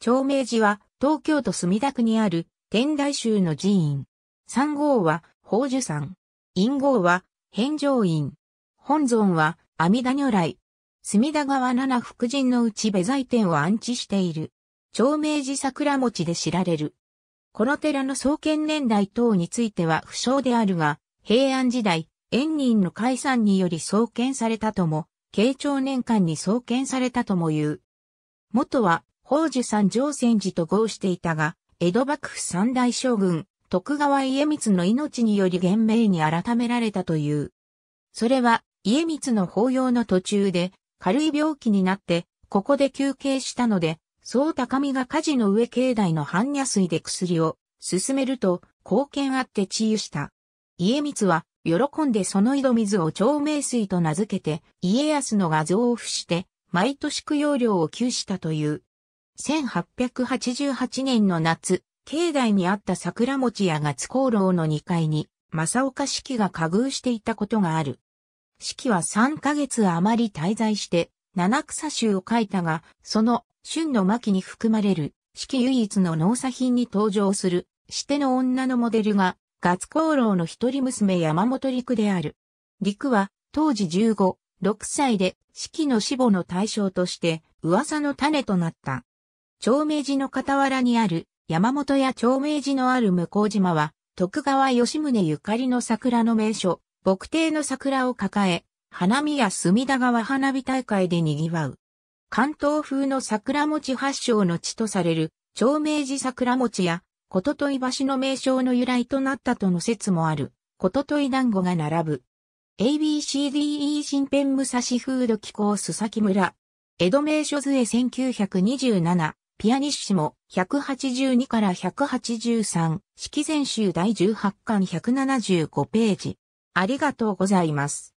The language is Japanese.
長明寺は東京都墨田区にある天台宗の寺院。三号は宝珠山。陰号は返上院。本尊は阿弥陀如来。墨田川七福神のうち別財天を安置している。長明寺桜餅で知られる。この寺の創建年代等については不詳であるが、平安時代、円仁の解散により創建されたとも、慶長年間に創建されたとも言う。元は宝珠山上泉寺と合していたが、江戸幕府三大将軍、徳川家光の命により厳命に改められたという。それは、家光の法要の途中で、軽い病気になって、ここで休憩したので、そう高見が火事の上境内の般若水で薬を進めると、貢献あって治癒した。家光は、喜んでその井戸水を長命水と名付けて、家康の画像を付して、毎年供養料を給したという。1888年の夏、境内にあった桜餅屋が津功労の2階に、正岡四季が加遇していたことがある。四季は3ヶ月余り滞在して、七草集を書いたが、その春の巻に含まれる四季唯一の農作品に登場する、しての女のモデルが、ガツロ労の一人娘山本陸である。陸は、当時15、6歳で、四季の死母の対象として、噂の種となった。長明寺の傍らにある山本や長明寺のある向島は、徳川吉宗ゆかりの桜の名所、牧庭の桜を抱え、花見や隅田川花火大会で賑わう。関東風の桜餅発祥の地とされる、長明寺桜餅や、こととい橋の名称の由来となったとの説もある、こととい団子が並ぶ。ABCDE 新編武蔵フード機構須崎村。江戸名所図へ1927、ピアニッシモ、182から183、式全集第18巻175ページ。ありがとうございます。